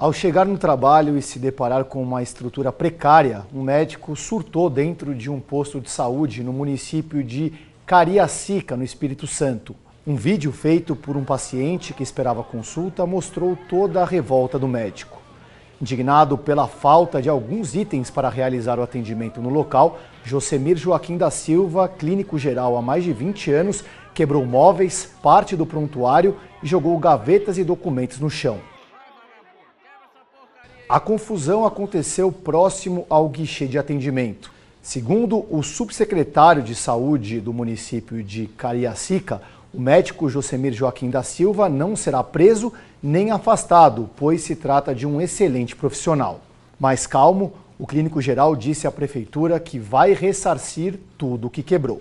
Ao chegar no trabalho e se deparar com uma estrutura precária, um médico surtou dentro de um posto de saúde no município de Cariacica, no Espírito Santo. Um vídeo feito por um paciente que esperava consulta mostrou toda a revolta do médico. Indignado pela falta de alguns itens para realizar o atendimento no local, Josemir Joaquim da Silva, clínico geral há mais de 20 anos, quebrou móveis, parte do prontuário e jogou gavetas e documentos no chão. A confusão aconteceu próximo ao guichê de atendimento. Segundo o subsecretário de Saúde do município de Cariacica, o médico Josemir Joaquim da Silva não será preso nem afastado, pois se trata de um excelente profissional. Mais calmo, o clínico geral disse à prefeitura que vai ressarcir tudo o que quebrou.